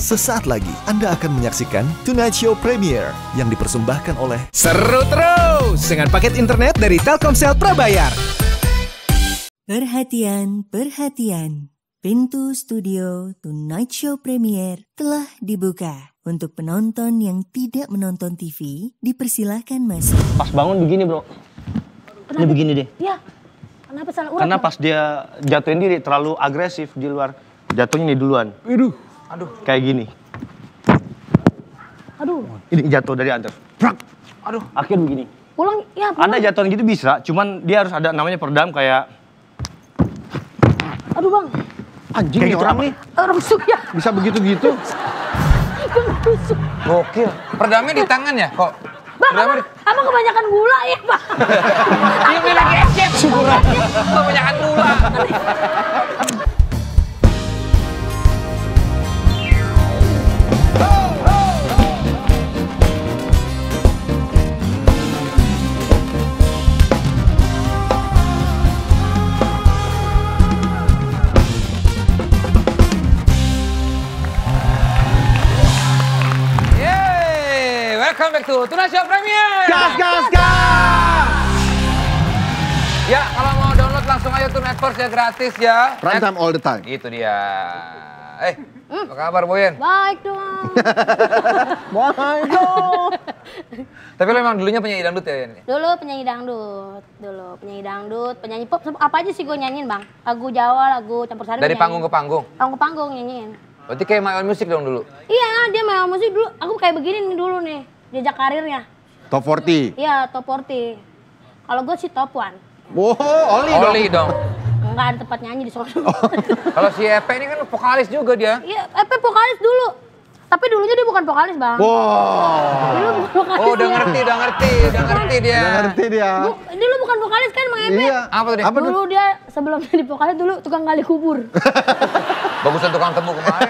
Sesaat lagi Anda akan menyaksikan Tonight Show Premiere yang dipersembahkan oleh Seru Terus dengan paket internet dari Telkomsel Prabayar. Perhatian, perhatian. Pintu studio Tonight Show Premiere telah dibuka. Untuk penonton yang tidak menonton TV, dipersilahkan masuk. Pas bangun begini, bro. Kenapa? Ini begini deh. Iya. Kenapa salah urat? Karena pas dia jatuhin diri terlalu agresif di luar. Jatuhnya ini duluan. Aduh. Aduh. Kayak gini. Aduh. Ini jatuh dari antar. Prak. Aduh. akhir begini. Iya, pulang, ya pulang. Anda jatuhan gitu bisa, cuman dia harus ada namanya peredam kayak. Aduh bang. Anjing kayak gitu orang nih. Orang eh, ya. Bisa begitu-gitu. Oke. Peredamnya di tangan ya kok? Bang, abang, abang kebanyakan gula ya bang. Ini lagi ecep. Kebanyakan gula. satu. Tunas Show Premier. Gas, gas, gas. Ya, kalau mau download langsung aja tuh Netflix ya gratis ya. Prime time all the time. Itu dia. Eh, apa kabar Boyen? Baik dong. Baik dong. Tapi lo emang dulunya penyanyi dangdut ya? ini? Dulu penyanyi dangdut, dulu penyanyi dangdut, penyanyi pop, apa aja sih gue nyanyiin bang? Lagu Jawa, lagu campur sari. Dari panggung ke panggung? Panggung ke panggung nyanyiin. Berarti kayak main musik dong dulu? Iya, dia main musik dulu. Aku kayak begini nih dulu nih jejak karirnya. Top 40? Iya, top 40. Kalau gue sih top 1. Wow, Oli, Oli dong. Enggak ada tempat nyanyi di solo. Oh. Kalau si Epe ini kan vokalis juga dia. Iya, Epe vokalis dulu. Tapi dulunya dia bukan vokalis, Bang. Wow. vokalis. Oh, udah dia. Ya. ngerti, udah ngerti, udah ngerti dia. Udah ngerti dia. Bu, dulu bukan vokalis kan, Mang Iya. Apa tadi? dia? Apa dulu dia sebelum jadi vokalis dulu tukang gali kubur. Bagusan tukang temu kemarin.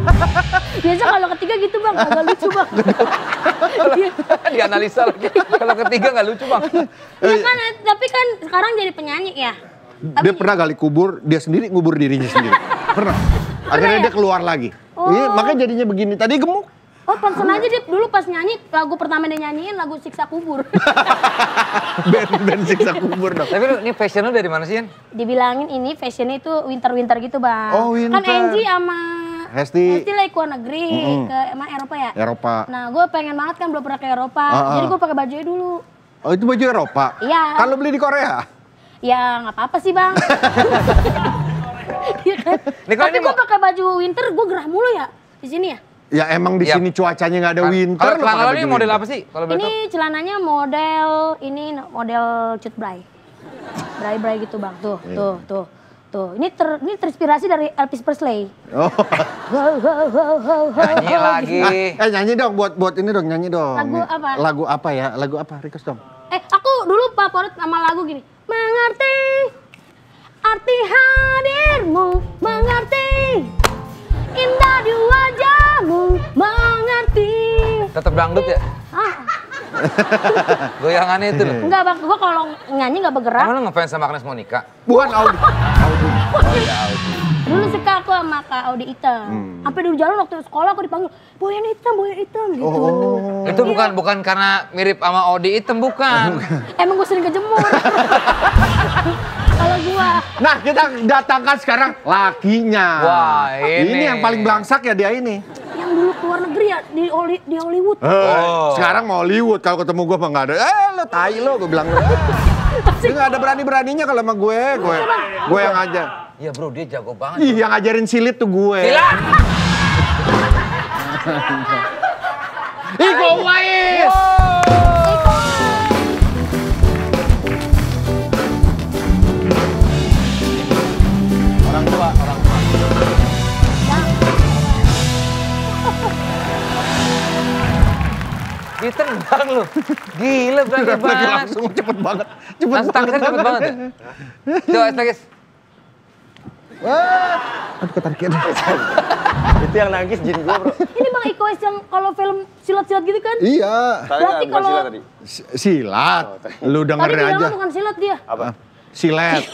Biasa kalau ketiga gitu, Bang, agak lucu, Bang. Dianalisa lagi. Kalau ketiga nggak lucu, Bang. Iya kan, tapi kan sekarang jadi penyanyi ya. Dia pernah gali kubur, dia sendiri ngubur dirinya sendiri. pernah akhirnya ya? dia keluar lagi iya, oh. iya makanya jadinya begini tadi gemuk Oh pantesan aja dia dulu pas nyanyi lagu pertama dia nyanyiin lagu Siksa Kubur. Ben ben Siksa Kubur dong. Tapi ini fashion dari mana sih Yan? Dibilangin ini fashionnya itu winter-winter gitu bang. Oh winter. Kan Angie sama Hesti. Hesti lagi luar negeri mm -hmm. ke emang Eropa ya? Eropa. Nah gue pengen banget kan belum pernah ke Eropa. Uh -uh. Jadi gue pakai bajunya dulu. Oh itu baju Eropa? Iya. Kalau beli di Korea? Ya nggak apa-apa sih bang. Iya kan? Tapi gue pakai baju winter, gue gerah mulu ya di sini ya. Ya emang di iya. sini cuacanya nggak ada winter. Kalau celana ini model apa sih? Kalau ini celananya model ini model cut bray. Bray bray gitu bang. Tuh, yeah. tuh, tuh. Tuh, ini ter, ini terinspirasi dari Elvis Presley. Oh. nyanyi lagi. Gitu. eh nyanyi dong buat buat ini dong, nyanyi dong. Lagu apa? Lagu apa ya? Lagu apa? Request dong. Eh, aku dulu favorit sama lagu gini. Mengerti Arti hadirmu mengerti Indah di wajahmu mengerti Tetap dangdut ya? Ah. Goyangannya itu loh. Enggak bang, gua kalau nyanyi nggak bergerak. Kamu ngefans sama Agnes Monica? Bukan Audi. Audi. Iya, Audi. Dulu suka aku sama Kak Audi Item. Hmm. Sampai dulu jalan waktu sekolah aku dipanggil, Boyan Item, Boyan Item gitu. Oh. oh, oh, oh. Itu bukan bukan karena mirip sama Audi Item, bukan. Emang gue sering kejemur. Nah, kita datangkan sekarang lakinya. Wah, ini. Ini yang paling belangsak ya dia ini. Yang dulu keluar negeri ya di, Oli, di Hollywood. Eh, oh. Sekarang mau Hollywood kalau ketemu gue mah ada. Eh, lo tai lo gue bilang. Dia eh. gak ada berani-beraninya kalau sama gue, gue, gue yang aja. Iya bro, dia jago banget. Ih, yang ngajarin silit tuh gue. Silat. Ih, gue Wais. Wow. Ditendang lu. Gila berani banget. Langsung cepet banget. Cepet langsung banget. cepet banget banget. Ya? Coba nangis. Wah, aku ketarikin. itu yang nangis jin gue bro. Ini Bang Iko es yang kalau film silat-silat gitu kan? Iya. Berarti kalau... Silat tadi? Silat. Oh, lu dengerin tadi aja. Tadi bukan silat dia. Apa? Silat.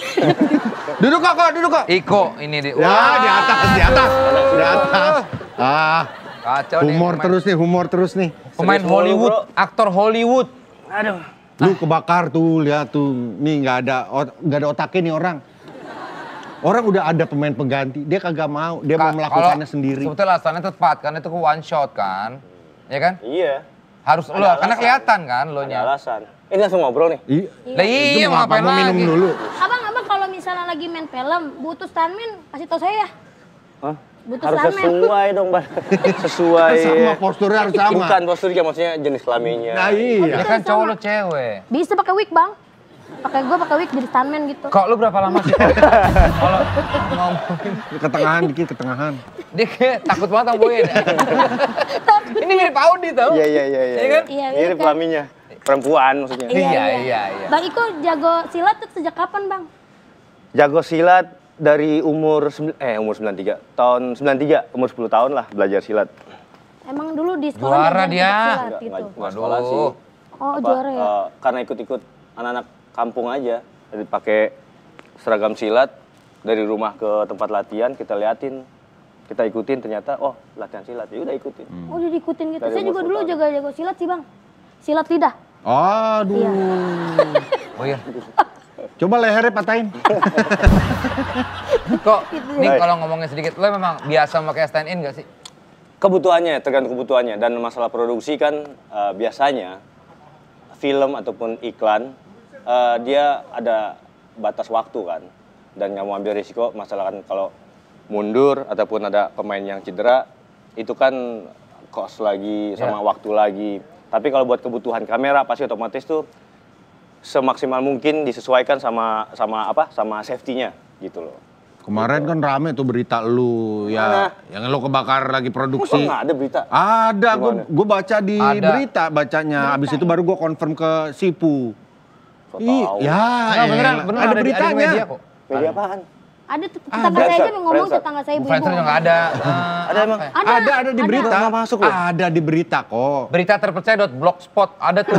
duduk kok, duduk kok. Iko ini di. Ya, di atas, di atas, di atas. Ah. Kacau humor nih, terus nih, humor terus nih. Pemain Serius Hollywood, bro. aktor Hollywood. Aduh. Lu kebakar tuh, lihat tuh. Nih nggak ada nggak ada otaknya nih orang. Orang udah ada pemain pengganti, dia kagak mau, dia Ka mau melakukannya kalau, sendiri. Sebetulnya alasannya tepat, karena itu ke one shot kan, ya kan? Iya. Harus lu, lo, karena kelihatan kan lo nya. alasan. Ini langsung ngobrol nih. Iya. Lah iya, mau ngapain lagi? minum dulu. Abang, abang kalau misalnya lagi main film, butuh stamina kasih tau saya ya. Hah? Butuh harus selamen. sesuai dong, Bang. sesuai. Kan sama posturnya harus sama. Bukan posturnya, maksudnya jenis kelaminnya. Nah iya. Oh, kan cowok lo cewek. Bisa pakai wig, Bang. Pakai gue pakai wig jadi stuntman gitu. Kok lu berapa lama sih? Kalau ngomongin ketengahan dikit, ketengahan. Dia takut banget ngomongin. Ini mirip Audi tau. Iya, iya, iya. Iya, iya kan? ya, mirip iya kan? kelaminnya. Perempuan maksudnya. Iya, iya, iya, iya. Bang Iko jago silat tuh sejak kapan, Bang? Jago silat dari umur eh umur 93 tahun 93 umur 10 tahun lah belajar silat. Emang dulu di sekolah juara dia. Enggak, gitu. sih. Oh, apa, juara ya. Uh, karena ikut-ikut anak-anak kampung aja. Jadi pakai seragam silat dari rumah ke tempat latihan kita liatin kita ikutin ternyata oh latihan silat ya udah ikutin hmm. oh jadi ikutin gitu dari saya juga dulu jaga-jaga silat sih bang silat lidah aduh iya. oh iya Coba lehernya patahin. Kok, ini kalau ngomongin sedikit, lo memang biasa pakai stand in gak sih? Kebutuhannya, tergantung kebutuhannya. Dan masalah produksi kan uh, biasanya film ataupun iklan, uh, dia ada batas waktu kan. Dan nggak mau ambil risiko, masalah kan kalau mundur ataupun ada pemain yang cedera, itu kan kos lagi sama yeah. waktu lagi. Tapi kalau buat kebutuhan kamera pasti otomatis tuh semaksimal mungkin disesuaikan sama sama apa sama safety-nya gitu loh. Kemarin gitu. kan rame tuh berita lu ya, yang lo kebakar lagi produksi. Enggak ada berita. Ada, gue baca di ada. berita bacanya. Berita. Abis itu baru gue konfirm ke Sipu. iya ya, nah, beneran, ya. beneran, ada, ada beritanya. ada media, kok. media apaan? Ada ah, tetangga saya aja ngomong tetangga saya ibu. Friendster juga ada. ada ah, emang. Ya? Ada, ada, ada di berita. Ada. masuk Ada di berita kok. Berita terpercaya blogspot ada tuh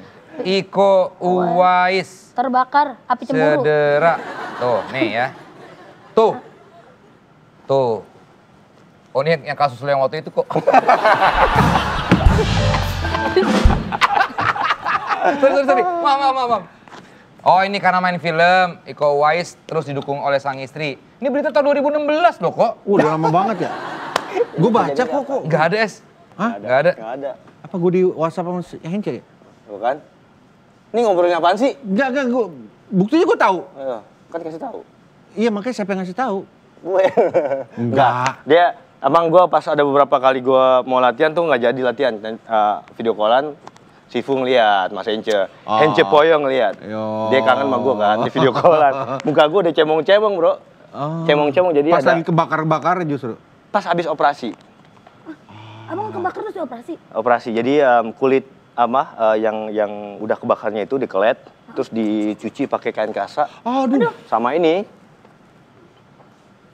Iko Uwais. Terbakar api cemburu. Cedera. Tuh, nih ya. Tuh. Tuh. Oh ini yang kasus lo yang waktu itu kok. sorry, sorry, sorry. Maaf, maaf, maaf, Oh ini karena main film, Iko Uwais terus didukung oleh sang istri. Ini berita tahun 2016 loh kok. Uh, udah lama banget ya. Gue baca kok kok. Gak ada es. Hah? Gak ada. Gak ada. Apa gue di WhatsApp sama si Henke ya? Bukan. Ini ngobrolnya apaan sih? Enggak, enggak, gua buktinya gua tahu. Iya, kan kasih tahu. Iya, makanya siapa yang ngasih tahu? Gue. enggak. Dia Emang gue pas ada beberapa kali gue mau latihan tuh nggak jadi latihan uh, video callan Sifu ngeliat, Mas Ence, Oh. Ah. Ence Poyo ngeliat. Dia kangen sama gue kan di video callan. Muka gue udah cemong-cemong bro. cemong ah. Cemong-cemong jadi Pas ada. lagi kebakar-bakar justru? Pas habis operasi. Abang kebakar terus operasi? Operasi, jadi um, kulit ama uh, yang yang udah kebakarnya itu dikelet terus dicuci pakai kain kasa aduh sama ini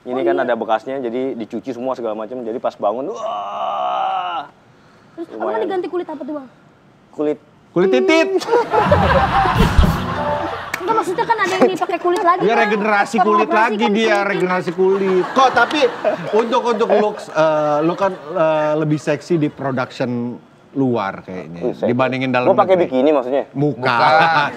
oh, ini oh, kan iya. ada bekasnya jadi dicuci semua segala macam jadi pas bangun wah terus kamu diganti kulit apa tuh bang kulit kulit titit Enggak maksudnya kan ada yang dipakai kulit lagi. Dia kan? regenerasi kulit lagi kan dia, kulit. regenerasi kulit. Kok tapi untuk untuk looks uh, lu kan uh, lebih seksi di production luar kayaknya Bisa. dibandingin dalam. Lu pakai bikini maksudnya? Muka.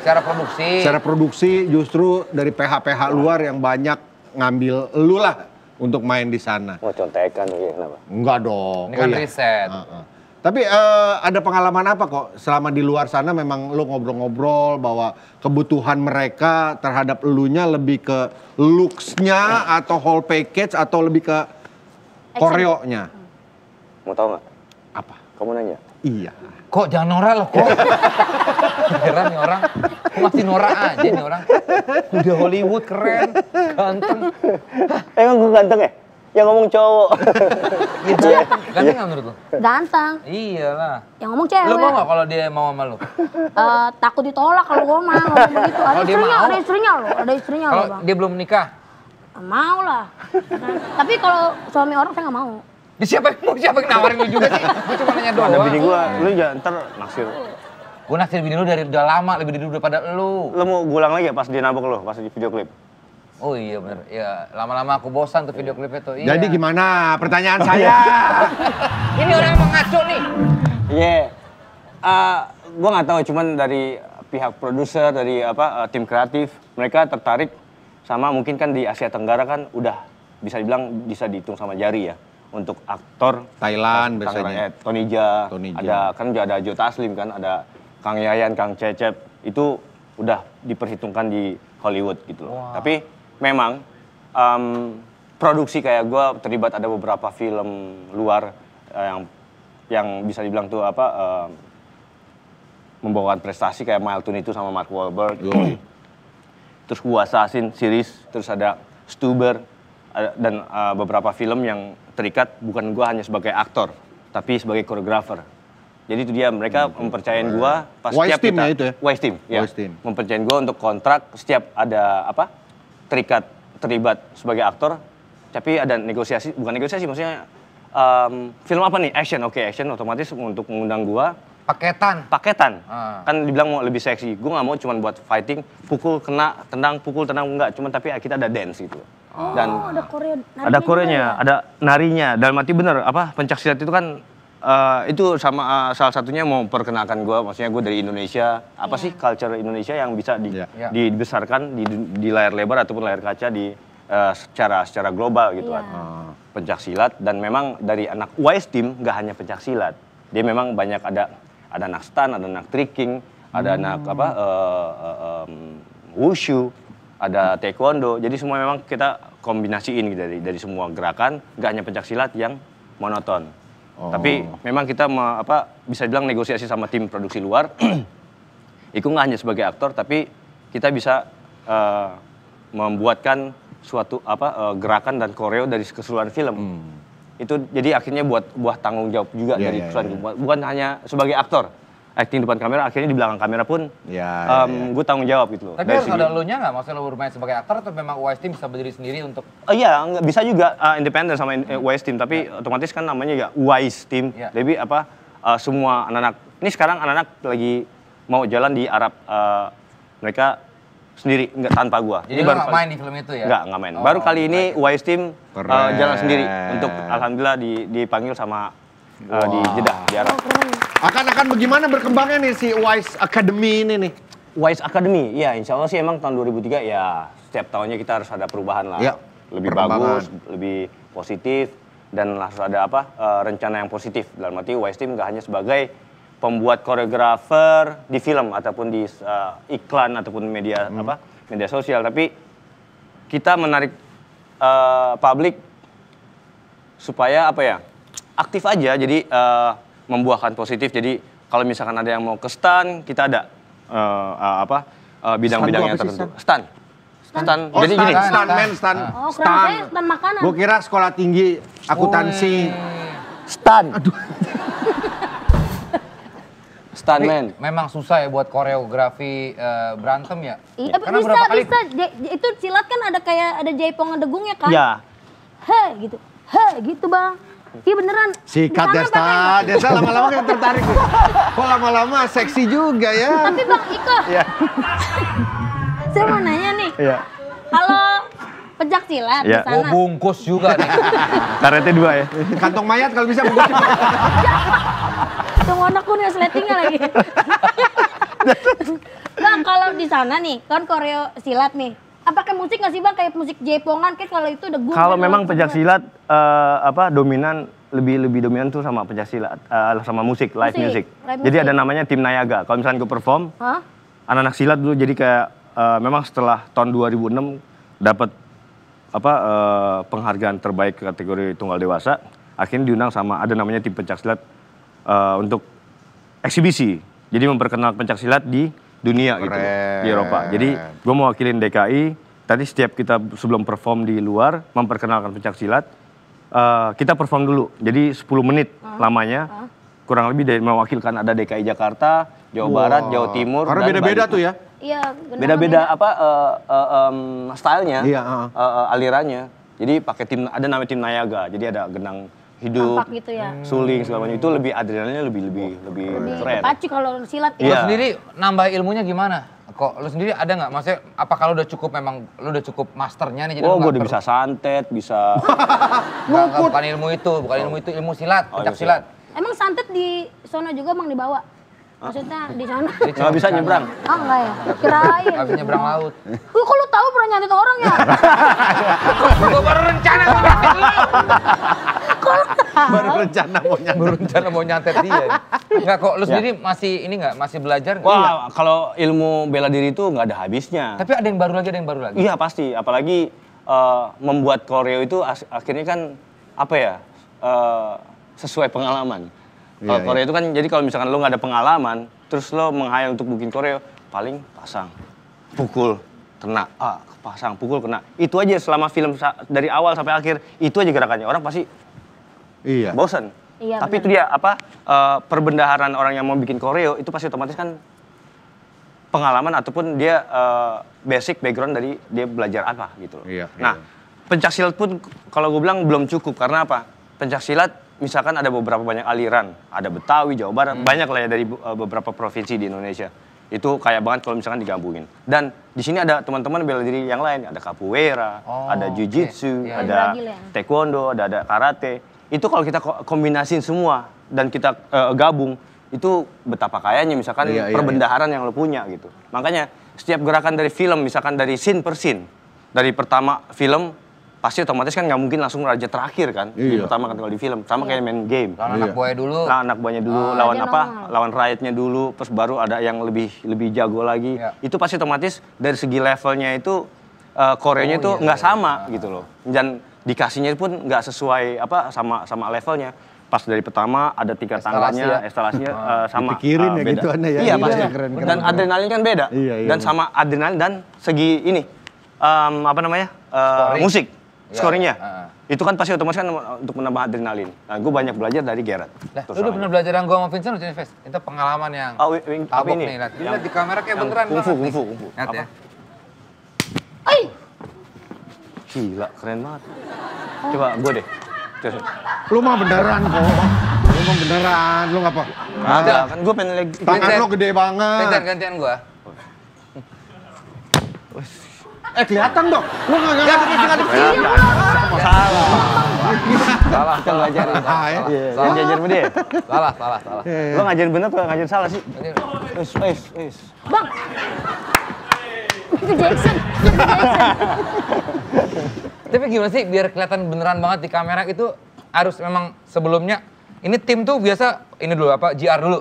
Secara produksi. Secara produksi justru dari PH-PH luar yang banyak ngambil lu lah untuk main di sana. Mau contekan ya kenapa? Enggak dong. Ini kan oh, iya. riset. Uh -uh. Tapi uh, ada pengalaman apa kok selama di luar sana memang lu ngobrol-ngobrol bahwa kebutuhan mereka terhadap elunya lebih ke looks-nya iya. atau whole package atau lebih ke koreonya? Mau tahu nggak? Apa? Kamu nanya. Iya. Kok jangan norak loh kok. Heran nih orang. Kok masih norak aja nih orang. Udah Hollywood keren, ganteng. Hah. Eh, emang gue ganteng ya? Yang ngomong cowok. gitu ya. Ganteng gak menurut lo? Ganteng. Iya lah. Yang ngomong cewek. Lo mau gak kalau dia mau sama lo? Uh, eh, takut ditolak kalau gue mau ngomong begitu. Ada istrinya, ada istrinya lo. Ada istrinya lo bang. dia belum menikah? Mau lah. Nah, tapi kalau suami orang saya gak mau. Di siapa yang mau siapa yang nawarin lu juga sih? Gue cuma nanya doang. Ada bini gue, lu jangan ntar naksir. Gue naksir bini lu dari udah lama, lebih dulu daripada lu. Lu mau gulang lagi ya pas dia nabok lu, pas di video klip? Oh iya bener, ya lama-lama aku bosan tuh video klipnya tuh. Iya. Jadi gimana? Pertanyaan saya. Ini orang mau ngaco nih. Iya. Yeah. Uh, gue gak tahu, cuman dari pihak produser, dari apa uh, tim kreatif, mereka tertarik sama mungkin kan di Asia Tenggara kan udah bisa dibilang bisa dihitung sama jari ya untuk aktor Thailand biasanya. Eh, Tony Ja ada kan juga ada Jota Aslim kan, ada Kang Yayan, Kang Cecep, itu udah diperhitungkan di Hollywood gitu loh. Wow. Tapi memang um, produksi kayak gue terlibat ada beberapa film luar uh, yang yang bisa dibilang tuh apa uh, membawa prestasi kayak Milton itu sama Mark Wahlberg. terus kuasa Assassin series, terus ada Stuber, Eh, dan uh, beberapa film yang terikat bukan gua hanya sebagai aktor tapi sebagai koreografer jadi itu dia mereka hmm. Gitu. mempercayain gua gue pas wise setiap team kita, ya itu ya wise team ya wise team. mempercayain gue untuk kontrak setiap ada apa terikat terlibat sebagai aktor tapi ada negosiasi bukan negosiasi maksudnya um, film apa nih action oke okay, action otomatis untuk mengundang gua paketan paketan ah. kan dibilang mau lebih seksi gue nggak mau cuma buat fighting pukul kena tendang pukul tendang enggak cuma tapi kita ada dance gitu Oh, dan ada narinya ada Koreanya, ya? ada narinya. Dalam mati bener apa pencaksilat itu kan uh, itu sama uh, salah satunya mau perkenalkan gue, maksudnya gue dari Indonesia. Apa yeah. sih culture Indonesia yang bisa di, yeah. Iya. dibesarkan di, di layar lebar ataupun layar kaca di uh, secara secara global gitu yeah. kan. Uh. Pencaksilat dan memang dari anak Wise Team gak hanya pencaksilat, dia memang banyak ada ada anak stan, ada anak tricking, ada hmm. anak apa uh, uh, um, wushu ada taekwondo. Jadi semua memang kita kombinasiin gitu dari dari semua gerakan, nggak hanya pencak silat yang monoton. Oh. Tapi memang kita me, apa bisa bilang negosiasi sama tim produksi luar. Iku nggak hanya sebagai aktor, tapi kita bisa uh, membuatkan suatu apa uh, gerakan dan koreo dari keseluruhan film. Hmm. Itu jadi akhirnya buat buah tanggung jawab juga yeah, dari yeah, iya, perusahaan yeah. Iya. bukan hanya sebagai aktor, acting depan kamera akhirnya di belakang kamera pun ya, um, ya. ya. gue tanggung jawab gitu loh. Tapi harus ada lu nya nggak? Maksudnya lo bermain sebagai aktor atau memang UIS Team bisa berdiri sendiri untuk? Uh, iya bisa juga uh, independen sama in, hmm. Eh, UIS Team tapi ya. otomatis kan namanya juga UIS Team. Ya. Jadi apa uh, semua anak-anak ini sekarang anak-anak lagi mau jalan di Arab uh, mereka sendiri nggak tanpa gua. Jadi ini baru main di film itu ya? Nggak nggak main. Oh, baru kali ini UIS Team uh, jalan sendiri untuk alhamdulillah dipanggil sama uh, wow. di Jeddah di Arab. Oh, akan akan bagaimana berkembangnya nih si Wise Academy ini nih? Wise Academy, ya insya Allah sih emang tahun 2003 ya setiap tahunnya kita harus ada perubahan lah. Ya, lebih bagus, lebih positif, dan harus ada apa uh, rencana yang positif. Dalam arti Wise Team gak hanya sebagai pembuat koreografer di film ataupun di uh, iklan ataupun media hmm. apa media sosial, tapi kita menarik uh, publik supaya apa ya aktif aja. Jadi uh, membuahkan positif. Jadi kalau misalkan ada yang mau ke stan, kita ada uh, uh, apa uh, eh, bidang yang tertentu. Stan. Stan. stan. Oh, Jadi stan, gini. Stan, men, stan. Oh, stan. stan makanan. Gue kira sekolah tinggi akuntansi. Oh. Stan. Aduh. men Memang susah ya buat koreografi uh, berantem ya. Iya, Karena bisa, berapa kali... bisa. itu silat kan ada kayak ada jaipong degungnya kan? Iya. He gitu. He gitu, Bang. Iya beneran. Sikat Desta, ya, desa lama-lama kan tertarik. Kok lama-lama seksi juga ya. Tapi Bang Iko, Iya. saya mau nanya nih. Iya. Kalau pejak silat ya. di sana. Oh bungkus juga nih. Karetnya dua ya. Kantong mayat kalau bisa bungkus. Tunggu anak nih sletingnya lagi. Bang kalau di sana nih, kan koreo silat nih. Apakah musik nggak sih bang kayak musik jepongan kayak kalau itu degung Kalau memang pencak silat uh, apa dominan lebih lebih dominan tuh sama pencak silat uh, sama musik live musik jadi ada namanya tim Nayaga. Kalau misalnya gue perform, huh? anak-anak silat dulu jadi kayak uh, memang setelah tahun 2006 dapat apa uh, penghargaan terbaik kategori tunggal dewasa. Akhirnya diundang sama ada namanya tim pencak silat uh, untuk eksibisi. Jadi memperkenalkan pencak silat di dunia gitu Keren. gitu di Eropa. Jadi gue mau wakilin DKI. Tadi setiap kita sebelum perform di luar memperkenalkan pencak silat, uh, kita perform dulu. Jadi 10 menit uh lamanya. Uh Kurang lebih dari mewakilkan ada DKI Jakarta, Jawa wow. Barat, Jawa Timur. Karena beda-beda tuh ya. Iya, beda-beda apa uh, uh, um, stylenya, iya, uh. Uh, uh, alirannya. Jadi pakai tim ada namanya tim Nayaga. Jadi ada genang hidup, Tampak gitu ya. suling segala macam itu lebih adrenalinnya lebih lebih lebih, lebih keren. Pacu kalau silat ya. Iya. Lu sendiri nambah ilmunya gimana? Kok lu sendiri ada nggak? Maksudnya apa kalau udah cukup memang lu udah cukup masternya nih? Jadi oh, gue udah bisa santet, bisa. gak, bukan ilmu itu, bukan oh. ilmu itu, ilmu silat, pencak oh, silat. Emang santet di sono juga emang dibawa? Maksudnya di sana? Gak bisa nyebrang. Ah enggak ya? Kirain. Gak bisa nyebrang laut. Lu kok lu tahu pernah nyantet orang ya? Gue baru rencana mau nyantet lu. Baru rencana mau nyantet. Baru rencana mau nyantet dia. Enggak kok, lu ya. sendiri masih ini enggak masih belajar enggak? Wah, iya. kalau ilmu bela diri itu enggak ada habisnya. Tapi ada yang baru lagi, ada yang baru lagi. Iya, pasti. Apalagi uh, membuat koreo itu akhirnya kan apa ya? Uh, sesuai pengalaman. Iya, kalau yeah, Korea iya. itu kan jadi kalau misalkan lu nggak ada pengalaman, terus lo menghayal untuk bikin Korea, paling pasang, pukul, kena, ah, pasang, pukul, kena. Itu aja selama film dari awal sampai akhir, itu aja gerakannya. Orang pasti Iya. Bosen. Iya, Tapi bener. itu dia apa uh, eh, perbendaharan orang yang mau bikin koreo itu pasti otomatis kan pengalaman ataupun dia uh, basic background dari dia belajar apa gitu Iya, nah, iya. pencak silat pun kalau gue bilang belum cukup karena apa? Pencak silat misalkan ada beberapa banyak aliran, ada Betawi, Jawa Barat, hmm. banyak lah ya dari uh, beberapa provinsi di Indonesia. Itu kayak banget kalau misalkan digabungin. Dan di sini ada teman-teman bela diri yang lain, ada capoeira, oh, ada jiu-jitsu, okay. Iya, iya. ya, ada taekwondo, ada ada karate itu kalau kita kombinasiin semua dan kita uh, gabung itu betapa kayanya misalkan iya, iya, iya. perbendaharaan iya. yang lo punya gitu. Makanya setiap gerakan dari film misalkan dari scene per scene dari pertama film pasti otomatis kan nggak mungkin langsung raja terakhir kan iya. di pertama kan kalau di film sama iya. kayak main game lawan iya. anak buahnya dulu nah, anak buahnya dulu ah, lawan apa lawan. lawan rakyatnya dulu terus baru ada yang lebih lebih jago lagi iya. itu pasti otomatis dari segi levelnya itu uh, koreonya oh, itu nggak iya, iya. sama iya. gitu loh dan dikasihnya pun nggak sesuai apa sama sama levelnya pas dari pertama ada tiga tangannya tangganya, ya. uh, sama Dipikirin uh, ya gitu ya. Iya, iya pasti. Iya, keren, dan keren. adrenalin kan beda. Iya, iya, dan iya. sama adrenalin dan segi ini um, apa namanya? Uh, Scoring. musik. Iya, scoringnya. uh, Itu kan pasti otomatis kan untuk menambah adrenalin. Nah, gue banyak belajar dari Gerard. nah, lu udah pernah belajar yang gue sama Vincent udah Itu pengalaman yang oh, tabok ini. nih. Lihat, di kamera kayak beneran kungfu, banget. Kungfu, kungfu, Ya. Gila, keren banget. Coba gue deh. Coba. Lu mah beneran kok. Lu mah beneran, lu ngapa? Ada, kan gue pengen lagi. Tangan lo gede banget. Gantian, gantian gue. Eh kelihatan dong. Lu enggak enggak enggak enggak. Salah. Salah. Kita ngajarin. Salah. Salah ngajarin dia. Salah, salah, salah. Lu ngajarin bener atau ngajarin salah sih? Wis, Bang itu Jackson, Tapi gimana sih biar kelihatan beneran banget di kamera itu harus memang sebelumnya ini tim tuh biasa ini dulu apa GR dulu.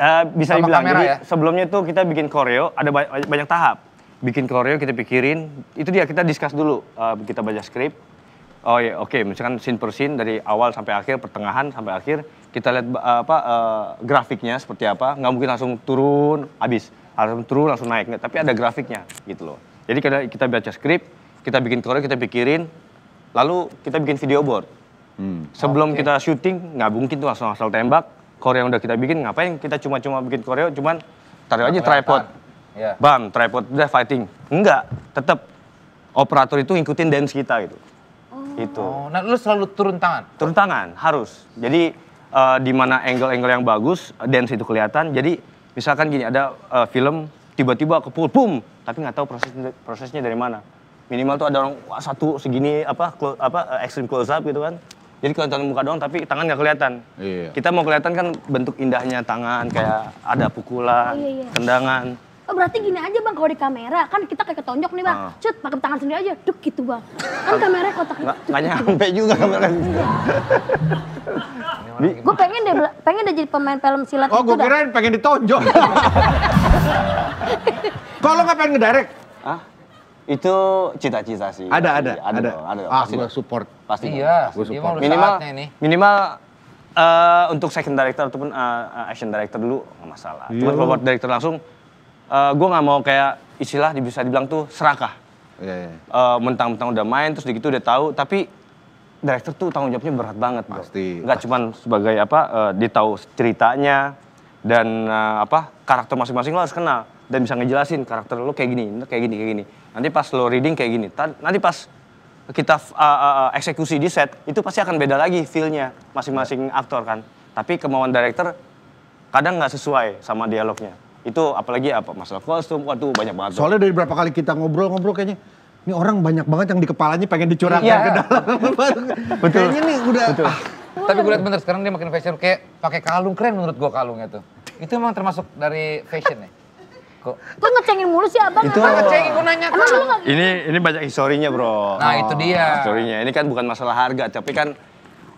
Uh, bisa Sama dibilang jadi ya? sebelumnya tuh kita bikin koreo ada ba banyak tahap. Bikin koreo kita pikirin, itu dia kita discuss dulu. Uh, kita baca skrip. Oh iya, oke, okay. misalkan scene per scene dari awal sampai akhir, pertengahan sampai akhir, kita lihat uh, apa uh, grafiknya seperti apa, nggak mungkin langsung turun habis langsung true langsung naik tapi ada grafiknya gitu loh jadi kita kita baca skrip kita bikin koreo kita pikirin lalu kita bikin video board hmm. sebelum okay. kita syuting nggak mungkin tuh langsung asal tembak koreo yang udah kita bikin ngapain kita cuma-cuma bikin koreo cuman taruh aja tripod yeah. bam tripod udah fighting enggak tetap operator itu ngikutin dance kita gitu oh. itu oh, nah lu selalu turun tangan turun tangan harus jadi uh, di mana angle-angle yang bagus dance itu kelihatan jadi Misalkan gini, ada uh, film tiba-tiba kepul, boom, tapi nggak tahu proses prosesnya dari mana. Minimal tuh ada orang wah, satu segini apa close, apa extreme eh, close up gitu kan. Jadi kelihatan muka doang tapi tangan nggak kelihatan. Iya. Kita mau kelihatan kan bentuk indahnya tangan kayak ada pukulan, oh, iya, iya. tendangan. Oh, berarti gini aja bang, kalau di kamera kan kita kayak ketonjok nih bang. Uh. cut pakai tangan sendiri aja, duk gitu bang. Kan kamera kotak gitu. Nggak nyampe juga kamera. gue pengen deh, pengen deh jadi pemain film silat Oh gue kira pengen ditonjok. kalau nggak pengen ngedirect? Ah, itu cita-cita sih. Ada, ada, iya, ada, ada, dong, ada. Ah, pasti gue support. Pasti. Iya, gue support. Minimal, minimal uh, untuk second director ataupun uh, action director dulu nggak masalah. Cuma iya. kalau buat director langsung uh, eh, gue nggak mau kayak istilah bisa dibilang tuh serakah. Yeah, yeah. Uh, mentang-mentang udah main terus gitu udah tahu tapi director tuh tanggung jawabnya berat banget bro. Pasti. Gak cuma sebagai apa uh, dia tahu ceritanya dan uh, apa karakter masing-masing lo harus kenal dan bisa ngejelasin karakter lo kayak gini, kayak gini, kayak gini. Nanti pas lo reading kayak gini, nanti pas kita uh, uh, eksekusi di set itu pasti akan beda lagi feelnya masing-masing aktor kan. Tapi kemauan director kadang nggak sesuai sama dialognya itu apalagi apa masalah kostum waduh banyak banget soalnya dari berapa kali kita ngobrol-ngobrol kayaknya ini orang banyak banget yang di kepalanya pengen dicurangkan iya. ke dalam betul kayaknya nih udah betul. Ah. tapi gue liat bener sekarang dia makin fashion kayak pakai kalung keren menurut gue kalungnya tuh itu emang termasuk dari fashion ya Kok? Kok ngecengin mulu sih abang? Itu kan ngecengin, gue nanya kan. Ini, ini banyak historinya bro. Nah itu dia. Oh, historinya, ini kan bukan masalah harga, tapi kan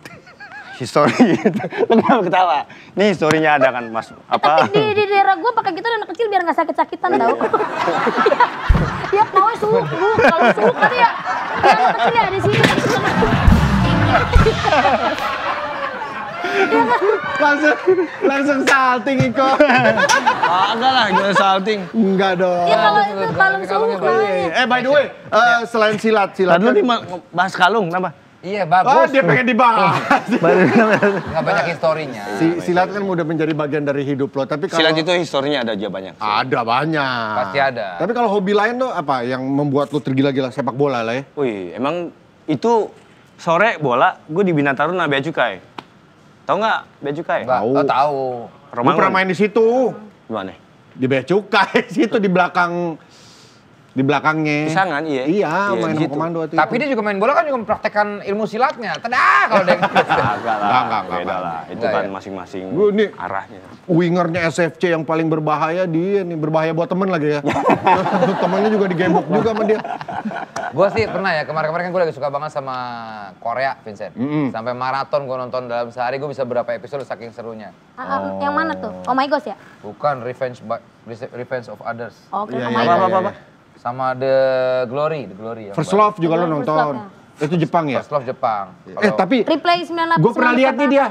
history gitu. Kenapa ketawa? Ini historinya ada kan mas, apa? di, di, cara gue pakai gitar anak kecil biar nggak sakit-sakitan tau. ya, mau suluk kalau suluk kan ya, ya anak kecil ya di sini. Iya langsung langsung salting Iko. ah, enggak lah, enggak salting. Enggak dong. Iya kalau itu kalung suluk. Ya, eh, by the way, uh, selain silat, silat. Tadi lu nih bahas kalung, kenapa? Iya ah, bagus. Oh, dia pengen dibahas. Gak banyak historinya. Si, silat kan udah menjadi bagian dari hidup lo. Tapi kalau, silat itu historinya ada aja banyak. Sih. Ada banyak. Pasti ada. Tapi kalau hobi lain tuh apa yang membuat lo tergila-gila sepak bola lah ya? Wih, emang itu sore bola gue di Binataruna Bea Cukai. Tahu nggak Bea Cukai? Tahu. Oh, tahu. Romangun. Gue pernah main di situ. Gimana? Di Bea Cukai situ di belakang di belakangnya. Pisangan, iya. Iya, iya main gitu. komando itu. Tapi dia juga main bola kan juga mempraktekkan ilmu silatnya. Tadah kalau dia. Enggak lah. Enggak, enggak, Beda lah. Itu kan iya. masing-masing ya. arahnya. Wingernya SFC yang paling berbahaya dia nih, berbahaya buat temen lagi ya. Temennya juga digembok juga sama dia. Gue sih pernah ya, kemarin-kemarin kan gue lagi suka banget sama Korea, Vincent. Mm -hmm. Sampai maraton gue nonton dalam sehari gue bisa berapa episode saking serunya. Oh. Yang mana tuh? Oh. oh my gosh ya? Bukan Revenge by, Revenge of Others. Oh, oke, okay, iya, yeah, oh iya, my yeah, Yeah, yeah, yeah sama The Glory, The Glory. First Love juga lo iya, nonton. Ya. Itu Jepang ya? First Love Jepang. Eh tapi Replay 98. Gue pernah lihat nih dia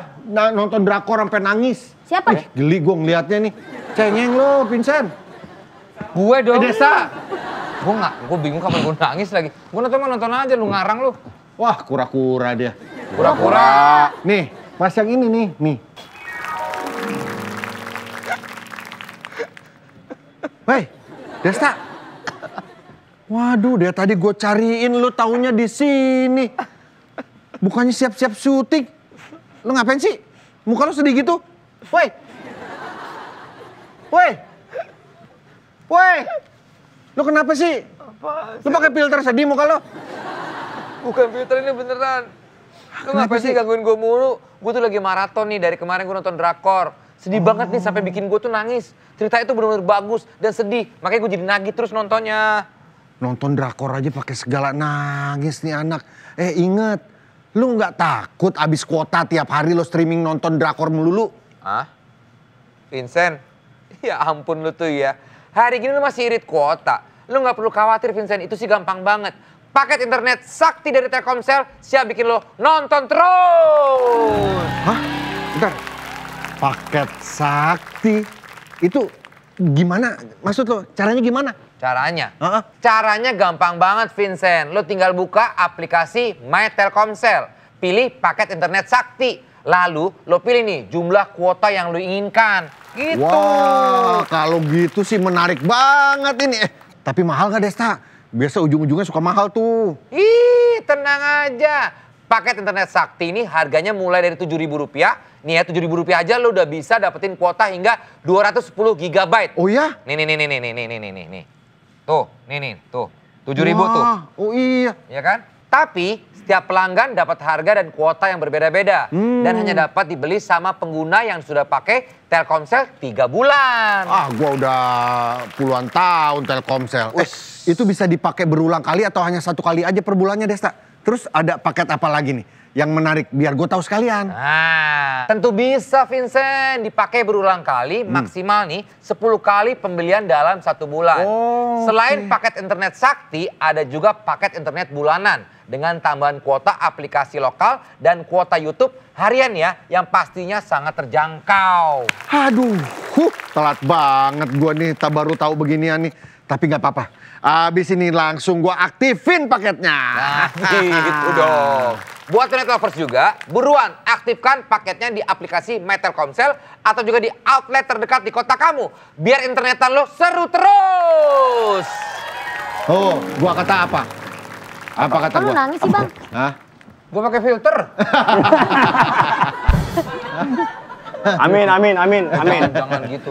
nonton drakor sampai nangis. Siapa? Eh, geli gue ngeliatnya nih. Cengeng lo, Vincent. Gue dong. Eh, desa. gue gak, gue bingung kapan gue nangis lagi. Gue nonton mah nonton aja, lu ngarang lu. Wah, kura-kura dia. Kura-kura. Nih, mas yang ini nih, nih. Woi, Desta, Waduh, dia tadi gue cariin lu taunya di sini. Bukannya siap-siap syuting. Lu ngapain sih? Muka lu sedih gitu? Woi. Woi. Woi. Lu kenapa sih? Apa? Lu pakai filter sedih muka lu? Bukan filter ini beneran. Lu kenapa sih gangguin gue mulu? Gue tuh lagi maraton nih dari kemarin gue nonton drakor. Sedih oh. banget nih sampai bikin gue tuh nangis. Cerita itu benar-benar bagus dan sedih. Makanya gue jadi nagih terus nontonnya. Nonton drakor aja pakai segala nangis nih anak. Eh inget, lu nggak takut abis kuota tiap hari lo streaming nonton drakor melulu? Ah? Vincent? Ya ampun lu tuh ya. Hari gini lu masih irit kuota. Lu nggak perlu khawatir Vincent, itu sih gampang banget. Paket internet sakti dari Telkomsel siap bikin lo nonton terus. Hah? Bentar. Paket sakti? Itu gimana? Maksud lo caranya gimana? Caranya? Uh -uh. Caranya gampang banget Vincent. Lo tinggal buka aplikasi My Telkomsel. Pilih paket internet sakti. Lalu lo pilih nih jumlah kuota yang lo inginkan. Gitu. Wah, wow, kalau gitu sih menarik banget ini. Eh, tapi mahal gak Desta? Biasa ujung-ujungnya suka mahal tuh. Ih, tenang aja paket internet sakti ini harganya mulai dari tujuh ribu rupiah. Nih ya tujuh ribu rupiah aja lo udah bisa dapetin kuota hingga 210 GB. Oh ya? Nih nih nih nih nih nih nih nih nih. Tuh, nih nih, tuh. 7 ribu tuh. Oh iya. Iya kan? Tapi setiap pelanggan dapat harga dan kuota yang berbeda-beda. Hmm. Dan hanya dapat dibeli sama pengguna yang sudah pakai Telkomsel 3 bulan. Ah, gua udah puluhan tahun Telkomsel. Eh, itu bisa dipakai berulang kali atau hanya satu kali aja per bulannya Desta? Terus ada paket apa lagi nih? yang menarik biar gue tahu sekalian. Nah, tentu bisa Vincent dipakai berulang kali hmm. maksimal nih 10 kali pembelian dalam satu bulan. Oh, Selain okay. paket internet sakti ada juga paket internet bulanan dengan tambahan kuota aplikasi lokal dan kuota YouTube harian ya yang pastinya sangat terjangkau. Aduh, huh, telat banget gue nih tak baru tahu beginian nih tapi nggak apa-apa Abis ini langsung gue aktifin paketnya. Nah, gitu dong. Buat Netlovers juga, buruan aktifkan paketnya di aplikasi Metal MyTelkomsel atau juga di outlet terdekat di kota kamu. Biar internetan lo seru terus. Oh, gua kata apa? Apa, kata gue? gua? nangis sih, Bang? Hah? Gua pakai filter. Amin, amin, amin, amin. Jangan, jangan gitu.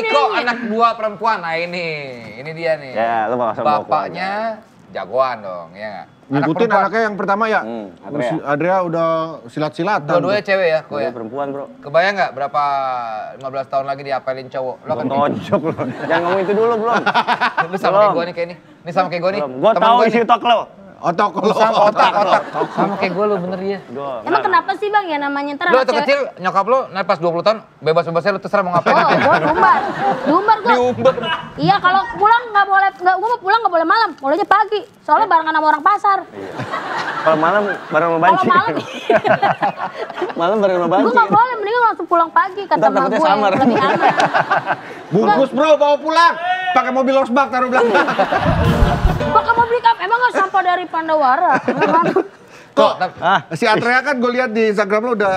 Iko anak dua perempuan, nah ini, ini dia nih. Ya, lu bakal Bapaknya jagoan dong, ya gak? Ngikutin anak anaknya yang pertama ya, hmm, Adria. Adria udah silat-silatan. Dua-duanya cewek ya, kok ya? perempuan bro. Kebayang nggak berapa 15 tahun lagi diapelin cowok? Lo kan Tonjok gitu. lo. Jangan ngomong itu dulu belum. Lu sama kayak gue nih kayak ini. Ini sama kayak gue nih. Gue tahu isi otak lo. Otak lo. Sama otak, otak. Sama kayak gue lo bener ya. Emang kenapa sih bang ya namanya ntar Lo kecil nyokap lo naik pas 20 tahun bebas-bebasnya lo terserah mau ngapain. Oh gue diumbar. Diumbar gue. Diumbar. Iya kalau pulang gak boleh, nggak gue mau pulang gak boleh malam, mulanya pagi. Soalnya ya. barengan sama orang pasar. Iya. Kalau malam bareng sama banci. Kalau malam. Iya. malam bareng sama banci. Gue gak boleh, mendingan langsung pulang pagi kata Ntar gue. Samar. Bungkus bro, bawa pulang. Pakai mobil losbak taruh belakang. Pakai mobil kap, emang gak sampah dari Pandawara? Kok, ah. ah. si Atrea kan gue lihat di Instagram lo udah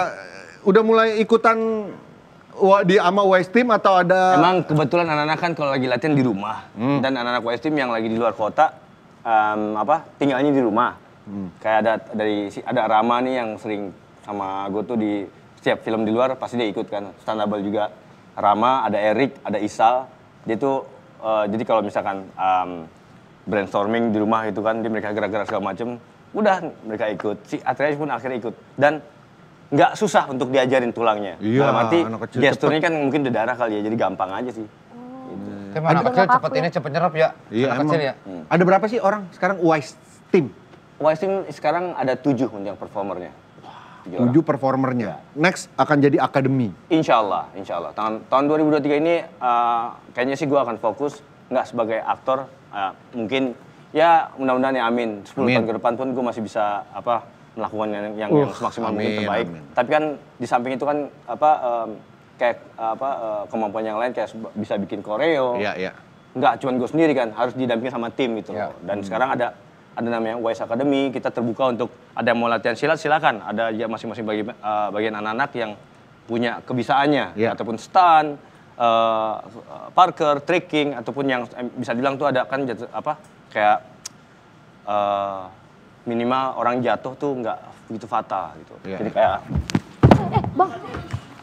udah mulai ikutan di ama West Team atau ada Emang kebetulan anak-anak kan kalau lagi latihan di rumah hmm. dan anak-anak West Team yang lagi di luar kota um, apa tinggalnya di rumah. Hmm. Kayak ada dari ada Rama nih yang sering sama gue tuh di setiap film di luar pasti dia ikut kan. Standable juga Rama, ada Erik, ada Isal. Dia tuh uh, jadi kalau misalkan um, brainstorming di rumah itu kan, dia mereka gerak-gerak segala macem. Udah mereka ikut. Si Atreus pun akhirnya ikut. Dan nggak susah untuk diajarin tulangnya. Iya, Dalam arti gesturnya kan mungkin udah darah kali ya, jadi gampang aja sih. Iya. Tapi anak kecil cepet ini ya? cepet nyerap ya. Iya, anak kecil ya. Hmm. Ada berapa sih orang sekarang wise team? Wise team sekarang ada tujuh yang performernya. tujuh performernya. Next akan jadi akademi. Insya Allah, insya Allah. Tahun, tahun 2023 ini uh, kayaknya sih gue akan fokus nggak sebagai aktor, uh, mungkin ya mudah-mudahan ya amin. 10 amin. tahun ke depan pun gue masih bisa apa melakukan yang, yang, uh, semaksimal amin, mungkin terbaik. Amin. Tapi kan di samping itu kan apa um, kayak apa uh, kemampuan yang lain kayak bisa bikin koreo. Iya, iya. Enggak cuman gue sendiri kan, harus didampingi sama tim gitu. Ya. Dan hmm. sekarang ada ada namanya Wise Academy, kita terbuka untuk ada mau latihan silat silakan. Ada ya masing-masing bagi, uh, bagian anak-anak yang punya kebiasaannya ya. ataupun stun, uh, parker, trekking ataupun yang bisa dibilang tuh ada kan jatuh, apa kayak uh, minimal orang jatuh tuh nggak begitu fatal gitu. Yeah. Jadi iya. kayak eh bang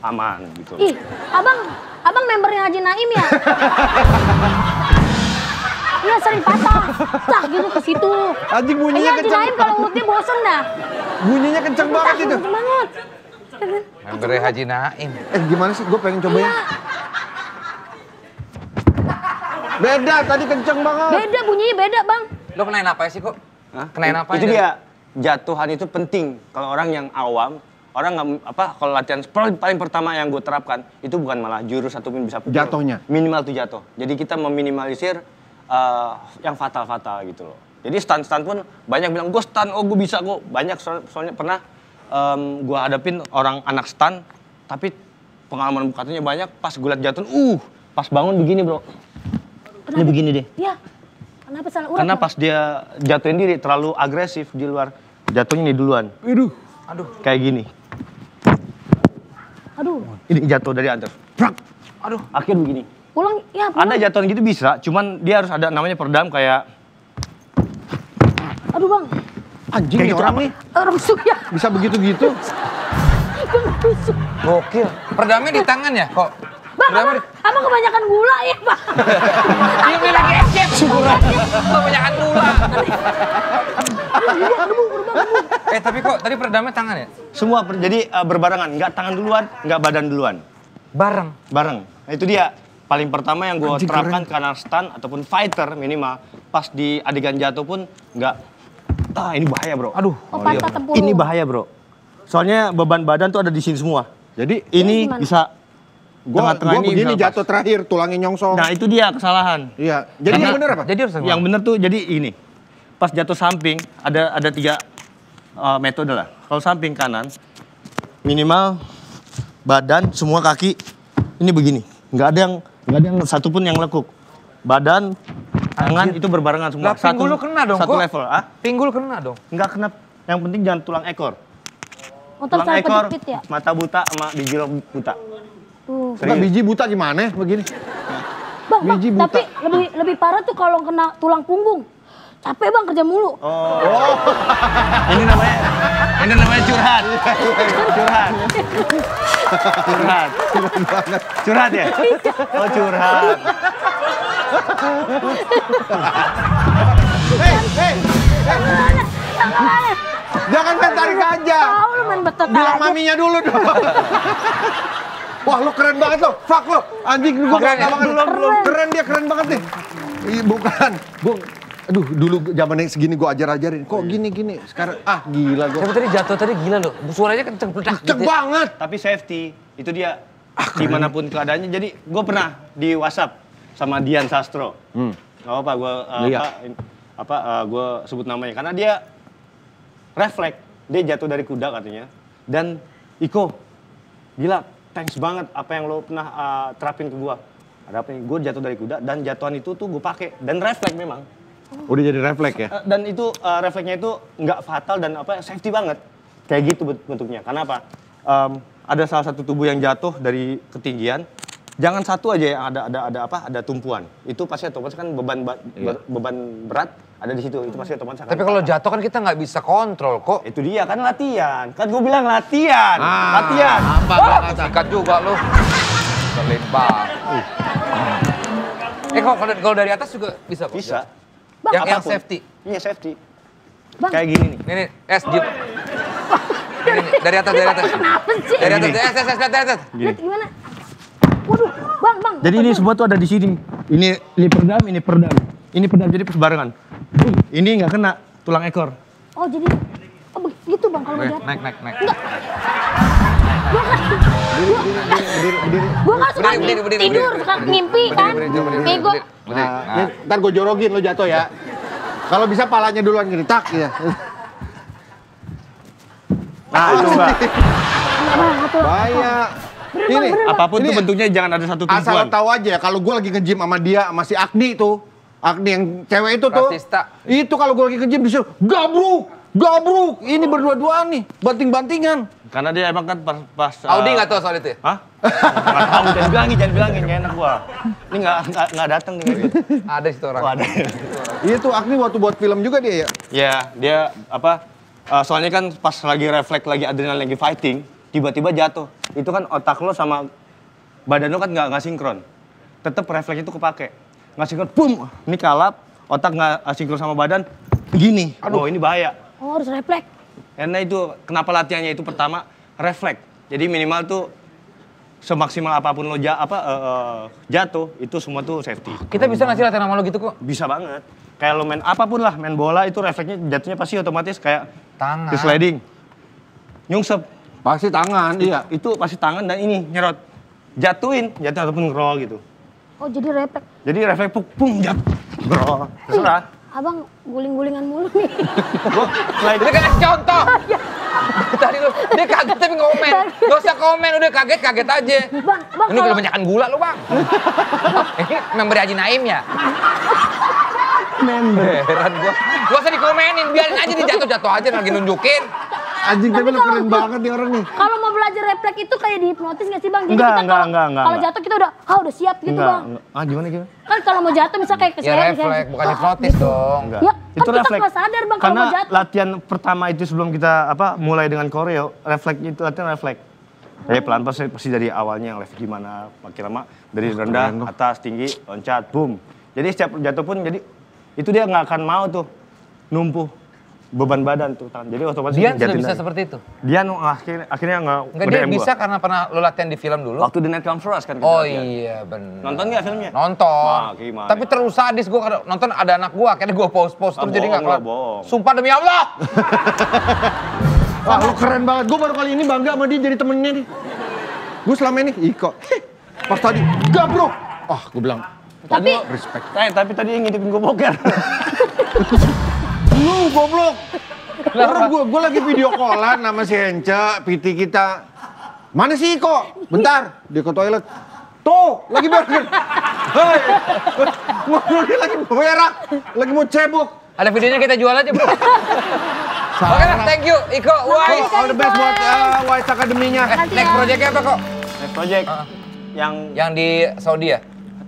aman gitu. Ih, abang, abang membernya Haji Naim ya? Iya sering patah, cah gitu ke situ. Haji bunyinya iya, kenceng. Haji Naim kalau mulutnya bosen dah. Bunyinya kenceng banget itu. Kenceng banget. Membernya Haji Naim. Eh gimana sih, gue pengen cobain. Ya. Beda, tadi kenceng banget. Beda, bunyinya beda bang. Lo kenain apa sih kok? Kenain apa? Itu dia, jatuhan itu penting. Kalau orang yang awam, orang nggak apa kalau latihan paling pertama yang gue terapkan itu bukan malah jurus satu pun bisa pukul. Jatuhnya. Minimal tuh jatuh. Jadi kita meminimalisir uh, yang fatal-fatal gitu loh. Jadi stun-stun pun banyak bilang gue stun, oh gue bisa gue banyak so soalnya pernah um, gue hadapin orang anak stun tapi pengalaman katanya banyak pas gue liat jatuh, uh pas bangun begini bro. Kenapa? Ini begini deh. Iya. Kenapa salah urat? Karena pas dia jatuhin diri terlalu agresif di luar jatuhnya ini duluan. Aduh. Aduh. Kayak gini. Aduh. Ini jatuh dari atas. Prak. Aduh, akhir begini. Pulang, ya pulang. Anda jatuhan gitu bisa, cuman dia harus ada namanya peredam kayak... Aduh bang. Anjing kayak gitu orang nih. Eh, rusuk ya. Bisa begitu-gitu. oke Peredamnya di tangan ya kok? Bang, abang, apa kebanyakan gula ya bang. Ini iya, lagi ecep. Kebanyakan gula. Aduh, aduh, eh tapi kok tadi peredamnya tangan ya? Semua jadi uh, berbarengan, nggak tangan duluan, nggak badan duluan. Bareng. Bareng. Nah, itu dia paling pertama yang gue terapkan karena stun ataupun fighter minimal pas di adegan jatuh pun nggak ah ini bahaya bro aduh oh, oh ini bahaya bro soalnya beban badan tuh ada di sini semua jadi ini, bisa gue tengah gua begini jatuh terakhir tulangnya nyongsong nah itu dia kesalahan iya jadi karena, yang benar apa jadi yang benar tuh jadi ini pas jatuh samping ada ada tiga uh, metode lah. Kalau samping kanan, minimal badan semua kaki ini begini. Nggak ada yang nggak ada yang satu pun yang lekuk. Badan, tangan itu berbarengan semua. Lah, satu, kena dong. Satu kok. level, ah? Pinggul kena dong. Nggak kena. Yang penting jangan tulang ekor. Oh, tulang ekor, ya? mata buta sama biji buta. Uh. biji buta gimana? Begini. Bang, bang, buta. tapi lebih lebih parah tuh kalau kena tulang punggung. Capek bang kerja mulu. Oh. ini namanya ini namanya curhat. curhat. curhat. Curhat ya? Oh curhat. Hei, hei. Jangan main tarik aja. Tahu lu main betot Bilang maminya dulu dong. Wah lu keren banget lo, fuck lo. Anjing gue keren, keren, keren. keren dia keren banget nih. Bukan, bukan Aduh, dulu zaman yang segini gue ajar-ajarin. Kok iya. gini-gini? Sekarang ah gila gue. Tapi tadi jatuh tadi gila loh. Suaranya kenceng bedak. Kenceng gitu ya. banget. Tapi safety itu dia ah, dimanapun keadaannya. Jadi gue pernah di WhatsApp sama Dian Sastro. Hmm. Eh, apa gue iya. uh, apa, apa uh, eh, gue sebut namanya karena dia refleks dia jatuh dari kuda katanya dan Iko gila thanks banget apa yang lo pernah uh, terapin ke gue ada apa nih gue jatuh dari kuda dan jatuhan itu tuh gue pakai dan refleks memang Udah jadi refleks ya? Eh, dan itu uh, refleksnya itu nggak fatal dan apa safety banget. Kayak gitu bentuknya. Karena apa? Um, ada salah satu tubuh yang jatuh dari ketinggian. Jangan satu aja yang ada ada ada apa? Ada tumpuan. Itu pasti otomatis kan beban ba iya. beban berat ada di situ. Itu pasti otomatis Tapi kalau jatuh kan kita nggak bisa kontrol kok. Itu dia kan latihan. Kan gue bilang latihan. Ah, latihan. Apa Oh. kata? Sikat juga lu. terlempar Uh. Eh kalau, kalau dari atas juga bisa kok? Bisa. Bang, yang, yang safety. Iya, safety. Bang. Kayak gini nih. Nih, nih, es jeep. Dari, dari atas, dari atas. Kenapa sih? Dari atas, dari atas, dari atas. Gini. Gimana? Waduh, bang, bang. Jadi ini semua tuh ada di sini. Ini, ini perdam, ini perdam. Ini perdam, jadi persebarangan. Ini nggak kena tulang ekor. Oh, jadi oh, begitu bang kalau jatuh. Naik, naik, naik. Enggak. Gue gak suka tidur, suka ngimpi kan. Kayak gue, Nah, nah. Ntar gue jorogin lo jatuh ya. Kalau bisa palanya duluan gini, tak ya. Nah, itu mbak. Banyak. Ini apapun itu bentuknya jangan ada satu tujuan. Asal tahu aja ya, kalau gue lagi nge-gym sama dia, masih Agni tuh. Agni yang cewek itu tuh. tuh. Itu kalau gue lagi nge-gym disuruh, gabruk. Gabruk, ini berdua-duaan nih, banting-bantingan. Karena dia emang kan pas... pas Audi eh, nggak uh... tahu soal itu ya? Hah? Nggak tahu, jangan bilangin, jangan bilangin, nggak enak gua. Ini nggak nggak datang nih. ada situ orang. Oh, ada. itu Agni waktu buat film juga dia ya? Iya, dia apa? Uh, soalnya kan pas lagi refleks lagi adrenalin lagi fighting, tiba-tiba jatuh. Itu kan otak lo sama badan lo kan nggak nggak sinkron. Tetap refleks itu kepake. Nggak sinkron, boom, ini kalap, otak nggak sinkron sama badan, gini. Aduh, oh, ini bahaya Oh, harus refleks. Karena itu kenapa latihannya itu pertama refleks. Jadi minimal tuh semaksimal apapun lo ja, apa uh, uh, jatuh itu semua tuh safety. Kita bisa ngasih latihan sama lo gitu kok? Bisa banget. Kayak lo main apapun lah, main bola itu refleksnya jatuhnya pasti otomatis kayak tangan. sliding. Nyungsep. Pasti tangan, iya. Itu pasti tangan dan ini nyerot. Jatuhin, jatuh ataupun ngerol gitu. Oh, jadi refleks. Jadi refleks puk pung jat. Ngerol. Terserah. Abang guling-gulingan mulu nih. Itu kan contoh. Iya. Tadi lu, dia kaget tapi komen. Gak usah komen, udah kaget-kaget aja. Bang, bang. Ini kalau banyakan gula lu bang. Ini member Haji Naim ya? Member. Heran gua. Gak usah dikomenin, biarin aja dia jatuh-jatuh aja lagi nunjukin. Anjing tapi, lu keren banget nih orang nih. Kalau mau belajar refleks itu kayak dihipnotis gak sih bang? Jadi enggak, kita enggak, kalau, enggak, enggak, kalau jatuh kita udah, ah udah siap gitu enggak, bang. Enggak. Ah gimana gitu? Kan kalau mau jatuh misalnya kayak keseret. Ya refleks, bukan ah, hipnotis ah, dong. Enggak. Ya, kan itu kita refleks. gak sadar bang kalau mau jatuh. latihan pertama itu sebelum kita apa mulai dengan koreo, refleks itu latihan refleks. Jadi hmm. eh, pelan pelan pasti dari awalnya yang refleks gimana, makin lama dari rendah, atas, tinggi, loncat, boom. Jadi setiap jatuh pun jadi itu dia nggak akan mau tuh numpuh beban badan tuh tangan. Jadi otomatis dia sudah bisa dari. seperti itu. Dia Dian akhirnya akhirnya nggak Enggak, dia bisa gua. karena pernah lo latihan di film dulu. Waktu di Night Comes First kan Oh latihan. iya benar. Nonton nggak filmnya? Nonton. Wah, gimana? Tapi terus sadis gue nonton ada anak gue akhirnya gue post-post terus ah, jadi nggak kelar. Sumpah demi Allah. Wah lu keren banget. Gue baru kali ini bangga sama dia jadi temennya nih. Gue selama ini Iko. Pas tadi gabrok. Ah oh, gue bilang. Tapi respect. Tapi, eh, tapi tadi yang ngidipin gue boker. Lu goblok. Orang gue gue lagi video callan nama si Henca, piti kita. Mana sih Iko? Bentar, dia ke toilet. Tuh, lagi burger. Hei, ngomongnya lagi berak, lagi mau cebok. Ada videonya kita jual aja, bro. Oke, okay, thank you Iko Wise. All the best buat uh, Wise Academy-nya. Eh, next ya. project-nya apa kok? Next project ah. yang yang di Saudi ya?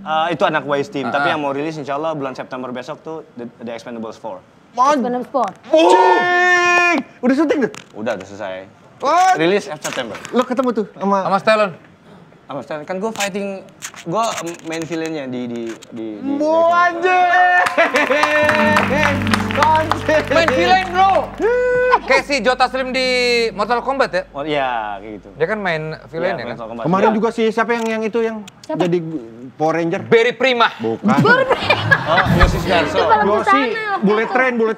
Uh, itu anak Wise Team, tapi ah. yang mau rilis insya Allah bulan September besok tuh The, The Expendables 4. Manjing. Sport. Udah syuting tuh? Udah, udah selesai. What? Rilis F September. Lo ketemu tuh sama sama Stallone. Apa Stan? Kan gue fighting, gue main villainnya di di di. Bu anjir, main villain bro. Kayak si Jota Slim di Mortal Kombat ya? Oh iya, kayak gitu. Dia kan main villain iya, ya, kan? Kemarin iya. juga si siapa yang yang itu yang siapa? jadi Power Ranger? berry Prima. Bukan. Barry Oh, Yoshi Sudarso. Bullet Train, Bullet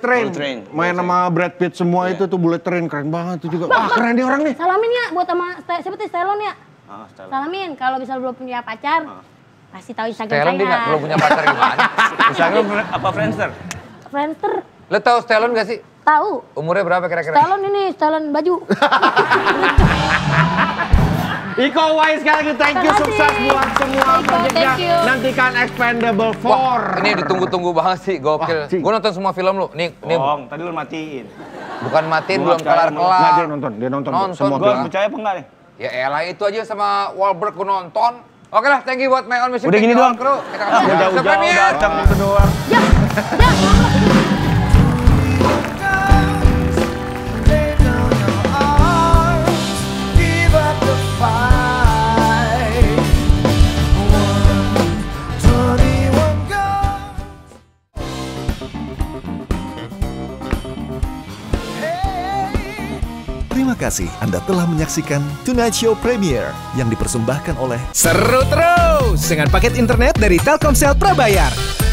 Train. Bullet Train. Main sama Brad Pitt semua iya. itu tuh Bullet Train, keren banget tuh juga. Wah, keren dia orang nih. Salamin ya buat sama siapa tuh Stallone ya? Ah, Salamin, kalau misalnya belum punya pacar, ah. pasti tahu Instagram Stella saya. belum punya pacar gimana? Instagram apa Friendster? Friendster. Lo tahu Stella gak sih? Tahu. Umurnya berapa kira-kira? Stellan ini, Stellan baju. Iko Wai sekali lagi thank you sukses buat semua proyeknya. Nantikan Expendable 4. Wah, ini ditunggu-tunggu banget sih gokil. Gue nonton semua film lu. Nih, nih. Bong, tadi lu matiin. Bukan matiin, belum kelar-kelar. Nah, dia nonton, dia nonton. Nonton. Gue percaya apa enggak nih? Ya Ella itu aja sama Wahlberg kunonton. nonton. Oke lah, thank you buat My Own Music. Udah gini doang. Kru. Kita kasih. Udah, udah, udah, datang itu doang. Ya, ya, ya. Terima kasih Anda telah menyaksikan Tonight Show Premier yang dipersembahkan oleh Seru Terus dengan paket internet dari Telkomsel Prabayar.